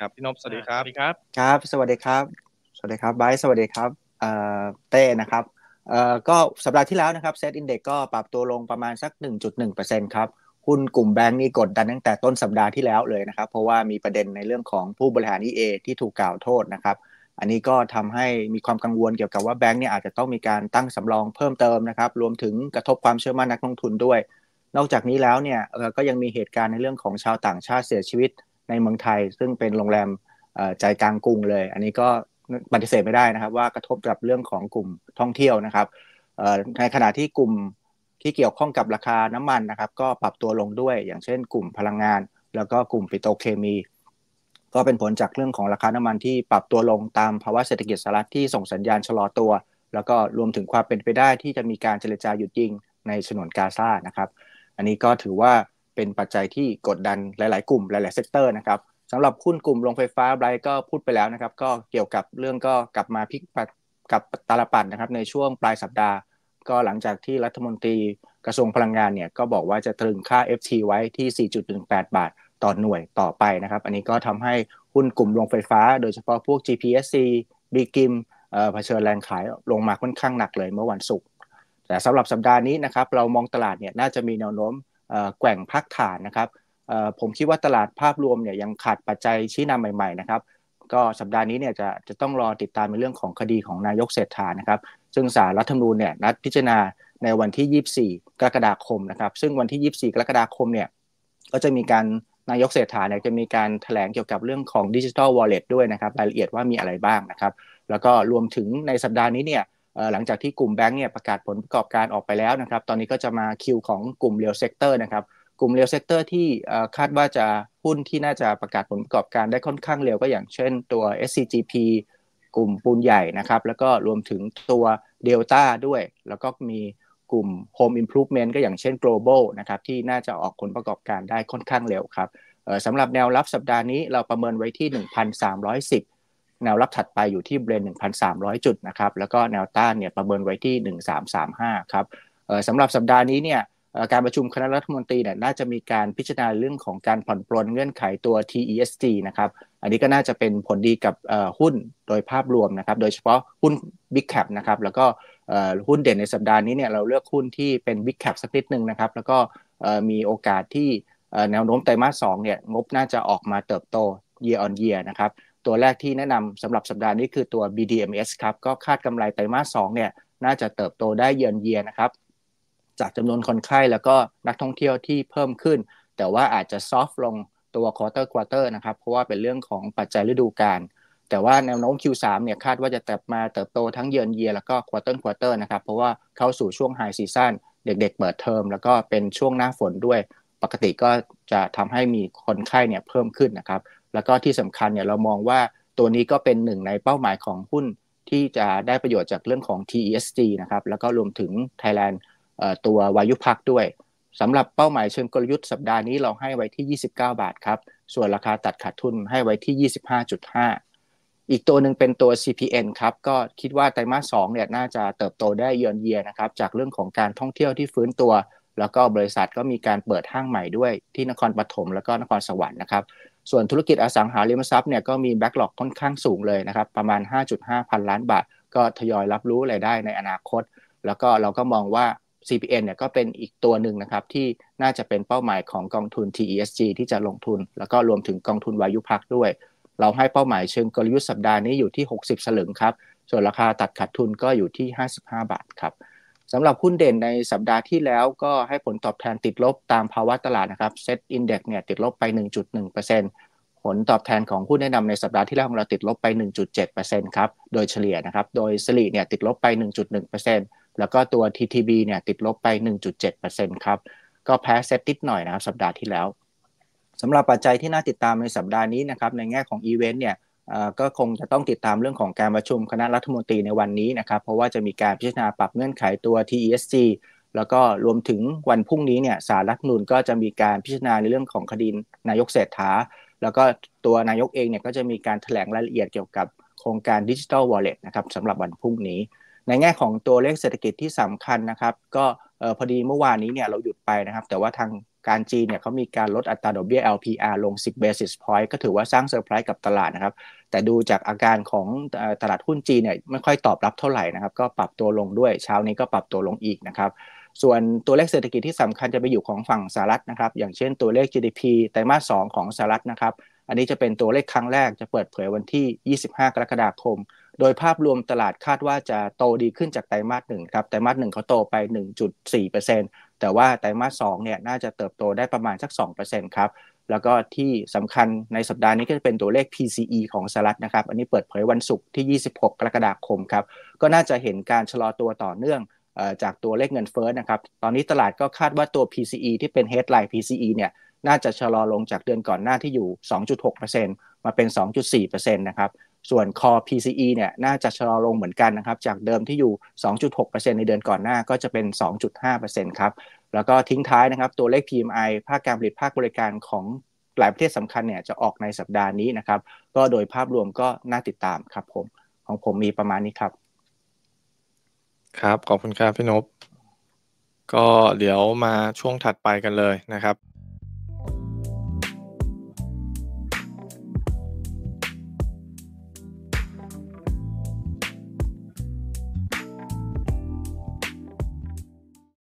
ครับพี่นพสวัสดีครับสวัสดีครับ ครับ สวัสดีครับ สวัสดีครับไบสวัสดีครับ เอ่อเต้นะครับ เอ่อก็สัปดาห์ที่แล้วนะครับเซตอินเด็กก็ปรับตัวลงประมาณสัก1.1%ครับหุ้นกลุ่มแบงก์นี่กดดันตั้งแต่ต้นสัปดาห์ที่แล้วเลยนะครับเพราะว่ามีประเด็นในเรื่องของผู้บริหารเอที่ถูกกล่าวโทษนะครับ อันนี้ก็ทำให้มีความกังวลเกี่ยวกับว่าแบงก์เนี่ยอาจจะต้องมีการตั้งสำรองเพิ่มเติมนะครับ รวมถึงกระทบความเชื่อมั่นนักลงทุนด้วย นอกจากนี้แล้วเนี่ยก็ยังมีเหตุการณ์ในเรื่องของชาวต่างชาติเสียชีวิตในเมืองไทยซึ่งเป็นโรงแรมใจกลางกรุงเลย อันนี้ก็ปฏิเสธไม่ได้นะครับว่ากระทบกับเรื่องของกลุ่มท่องเที่ยวนะครับในขณะที่กลุ่มที่เกี่ยวข้องกับราคาน้ำมันนะครับ ก็ปรับตัวลงด้วยอย่างเช่น กลุ่มพลังงาน แล้วก็กลุ่มปิโตรเคมี ก็เป็นผลจากเรื่องของราคาน้ำมันที่ปรับตัวลงตามภาวะเศรษฐกิจสหรัฐที่ส่งสัญญาณชะลอตัว แล้วก็รวมถึงความเป็นไปได้ที่จะมีการเจรจาหยุดยิง ในฉนวนกาซานะครับ อันนี้ก็ถือว่าเป็นปัจจัยที่กดดันหลาย ๆกลุ่ม หลาย ๆ เซกเตอร์นะครับสำหรับหุ้นกลุ่มโรงไฟฟ้าไบรท์ก็พูดไปแล้วนะครับก็เกี่ยวกับเรื่องก็กลับมาพลิกกับตลาลปัดนะครับในช่วงปลายสัปดาห์ ก็หลังจากที่รัฐมนตรีกระทรวงพลังงานเนี่ยก็บอกว่าจะตรึงค่า FT ไว้ที่ 4.18 บาทต่อหน่วยต่อไปนะครับ อันนี้ก็ทำให้หุ้นกลุ่มโรงไฟฟ้า โดยเฉพาะพวก GPSC บีกิมเผชิญแรงขายลงมาค่อนข้างหนักเลยเมื่อวันศุกร์แต่สำหรับสัปดาห์นี้นะครับเรามองตลาดเนี่ยน่าจะมีแนวโน้มแกว่งพักฐานนะครับผมคิดว่าตลาดภาพรวมเนี่ยยังขาดปัจจัยชี้นำใหม่ๆนะครับ ก็สัปดาห์นี้เนี่ยจะจะต้องรอติดตามในเรื่องของคดีของนายกเศรษฐานะครับ ซึ่งสารรัฐธรรมนูญเนี่ยนัดพิจารณาในวันที่ 24 กรกฎาคมนะครับ ซึ่งวันที่ 24 กรกฎาคมเนี่ย ก็จะมีการนายกเศรษฐาเนี่ยจะมีการถแถลงเกี่ยวกับเรื่องของดิจิทัลวอลเล็ตด้วยนะครับ รายละเอียดว่ามีอะไรบ้างนะครับ แล้วก็รวมถึงในสัปดาห์นี้เนี่ยหลังจากที่กลุ่มแบงก์เนี่ยประกาศผลประกอบการออกไปแล้วนะครับ ตอนนี้ก็จะมาคิวของกลุ่มเรียวเซกเตอร์นะครับ กลุ่มเรียวเซกเตอร์ที่คาดว่าจะหุ้นที่น่าจะประกาศผลประกอบการได้ค่อนข้างเร็ว ก็อย่างเช่นตัว SCGP กลุ่มปูนใหญ่นะครับ แล้วก็รวมถึงตัวเดลต้าด้วย แล้วก็มีกลุ่ม Home Improvement ก็อย่างเช่น Global นะครับที่น่าจะออกผลประกอบการได้ค่อนข้างเร็วครับสำหรับแนวรับสัปดาห์นี้เราประเมินไว้ที่1,310แนวรับถัดไปอยู่ที่บริเวณร้อยจุดนะครับแล้วก็แนวต้านเนี่ยประเมินไว้ที่หนึ่งสสาามมห้าครับสำหรับสัปดาห์นี้เนี่ยการประชุมคณะรัฐมนตรีเนี่ยน่าจะมีการพิจารณาเรื่องของการผ่อนปลนเงื่อนไขตัว TESG นะครับอันนี้ก็น่าจะเป็นผลดีกับหุ้นโดยภาพรวมนะครับโดยเฉพาะหุ้น Big Cap นะครับแล้วก็หุ้นเด่นในสัปดาห์นี้เนี่ยเราเลือกหุ้นที่เป็น Big Cap สักนิดหนึ่งนะครับแล้วก็มีโอกาสที่แนวโน้มไตรมาสสเนี่ยงบน่าจะออกมาเติบโต year on year นะครับตัวแรกที่แนะนำสำหรับสัปดาห์นี้คือตัว BDMs ครับ ก็คาดกำไรไตรมาสงเนี่ยน่าจะเติบโตได้เยือนเยียนะครับ จากจำนวนคนไข้แล้วก็นักท่องเที่ยวที่เพิ่มขึ้น แต่ว่าอาจจะซอฟลงตัวควอเตอร์ควอเตอร์นะครับ เพราะว่าเป็นเรื่องของปัจจัยฤดูกาลแต่ว่าแนวโน้ม Q3 เนี่ยคาดว่าจะเติบมาเติบโตทั้งเยือนเยีย แล้วก็ควอเตอร์ควอเตอร์นะครับเพราะว่าเข้าสู่ช่วงไฮซีซันเด็ก ๆเปิดเทอมแล้วก็เป็นช่วงหน้าฝนด้วย ปกติก็จะทำให้มีคนไข้เนี่ยเพิ่มขึ้นนะครับแล้วก็ที่สำคัญเนี่ยเรามองว่าตัวนี้ก็เป็นหนึ่งในเป้าหมายของหุ้นที่จะได้ประโยชน์จากเรื่องของ TESG นะครับแล้วก็รวมถึง Thailand ตัววายุพักด้วยสำหรับเป้าหมายเชิงกลยุทธ์สัปดาห์นี้เราให้ไว้ที่ 29 บาทครับ ส่วนราคาตัดขาดทุนให้ไว้ที่ 25.5 อีกตัวหนึ่งเป็นตัว CPN ครับก็คิดว่าไตรมาส2เนี่ยน่าจะเติบโตได้เยือนเยียนะครับ จากเรื่องของการท่องเที่ยวที่ฟื้นตัว แล้วก็บริษัทก็มีการเปิดห้างใหม่ด้วย ที่นครปฐม แล้วก็นครสวรรค์นะครับส่วนธุรกิจอสังหาริมทรัพย์เนี่ยก็มีแบ็กหลอกค่อนข้างสูงเลยนะครับ ประมาณ 5.5 พันล้านบาท ก็ทยอยรับรู้รายได้ในอนาคต แล้วก็เราก็มองว่า CPN เนี่ยก็เป็นอีกตัวหนึ่งนะครับ ที่น่าจะเป็นเป้าหมายของกองทุน TESG ที่จะลงทุน แล้วก็รวมถึงกองทุนวายุพักด้วย เราให้เป้าหมายเชิงกลยุทธ์สัปดาห์นี้อยู่ที่ 60 สลึงครับ ส่วนราคาตัดขาดทุนก็อยู่ที่ 55 บาทครับสำหรับหุ้นเด่นในสัปดาห์ที่แล้วก็ให้ผลตอบแทนติดลบตามภาวะตลาดนะครับเซ็ตอินเด็กซ์เนี่ยติดลบไป 1.1%ผลตอบแทนของหุ้นแนะนำในสัปดาห์ที่แล้วของเราติดลบไป 1.7%ครับโดยเฉลี่ยนะครับโดยสลีเนี่ยติดลบไป 1.1%แล้วก็ตัว TTB เนี่ยติดลบไป 1.7%ครับก็แพ้เซ็ติดหน่อยนะครับสัปดาห์ที่แล้วสำหรับปัจจัยที่น่าติดตามในสัปดาห์นี้นะครับในแง่ของอีเวนต์เนี่ยก็คงจะต้องติดตามเรื่องของการประชุมคณะรัฐมนตรีในวันนี้นะครับเพราะว่าจะมีการพิจารณาปรับเงื่อนไขตัว TESG แล้วก็รวมถึงวันพรุ่งนี้เนี่ยสารรัฐนูนก็จะมีการพิจารณาในเรื่องของคดีนายกเศรษฐาแล้วก็ตัวนายกเองเนี่ยก็จะมีการถแถลงรายละเอียดเกี่ยวกับ โครงการดิจิทัลวอลเล็ตนะครับสำหรับวันพรุ่งนี้ ในแง่ของตัวเลขเศรษฐกิจที่สำคัญนะครับก็พอดีเมื่อวานนี้เนี่ยเราหยุดไปนะครับแต่ว่าทางการจีนเนี่ยเขามีการลดอัตราดอกเบี้ย LPR ลง 10 basis point ก็ถือว่าสร้างเซอร์ไพรส์กับตลาดนะครับ แต่ดูจากอาการของตลาดหุ้นจีนเนี่ยไม่ค่อยตอบรับเท่าไหร่นะครับก็ปรับตัวลงด้วย เช้านี้ก็ปรับตัวลงอีกนะครับส่วนตัวเลขเศรษฐกิจที่สำคัญจะไปอยู่ของฝั่งสหรัฐนะครับอย่างเช่นตัวเลข GDP ไตรมาส 2 ของสหรัฐนะครับอันนี้จะเป็นตัวเลขครั้งแรกจะเปิดเผยวันที่ 25 กรกฎาคม โดยภาพรวมตลาดคาดว่าจะโตดีขึ้นจากไตรมาสหครับไตรมาสหนึ่งเขาโตไป 1.4%แต่ว่าไตรมาสสองเนี่ยน่าจะเติบโตได้ประมาณสัก2%ครับแล้วก็ที่สำคัญในสัปดาห์นี้ก็จะเป็นตัวเลข PCE ของสหรัฐนะครับอันนี้เปิดเผยวันศุกร์ที่ 26 กรกฎาคมครับก็น่าจะเห็นการชะลอตัวต่อเนื่องจากตัวเลขเงินเฟ้อนะครับตอนนี้ตลาดก็คาดว่าตัว PCE ที่เป็น headline PCE เนี่ยน่าจะชะลอลงจากเดือนก่อนหน้าที่อยู่ 2.6%มาเป็น 2.4%นะครับส่วน Core PCE เนี่ย น่าจะชะลอลงเหมือนกันนะครับจากเดิมที่อยู่ 2.6%ในเดือนก่อนหน้าก็จะเป็น 2.5%ครับแล้วก็ทิ้งท้ายนะครับตัวเลข PMI ภาคการผลิตภาคบริการของหลายประเทศสำคัญเนี่ย จะออกในสัปดาห์นี้นะครับ ก็โดยภาพรวมก็น่าติดตามครับผมของผมมีประมาณนี้ครับ ครับ ขอบคุณครับ พี่นพก็เดี๋ยวมาช่วงถัดไปกันเลยนะครับ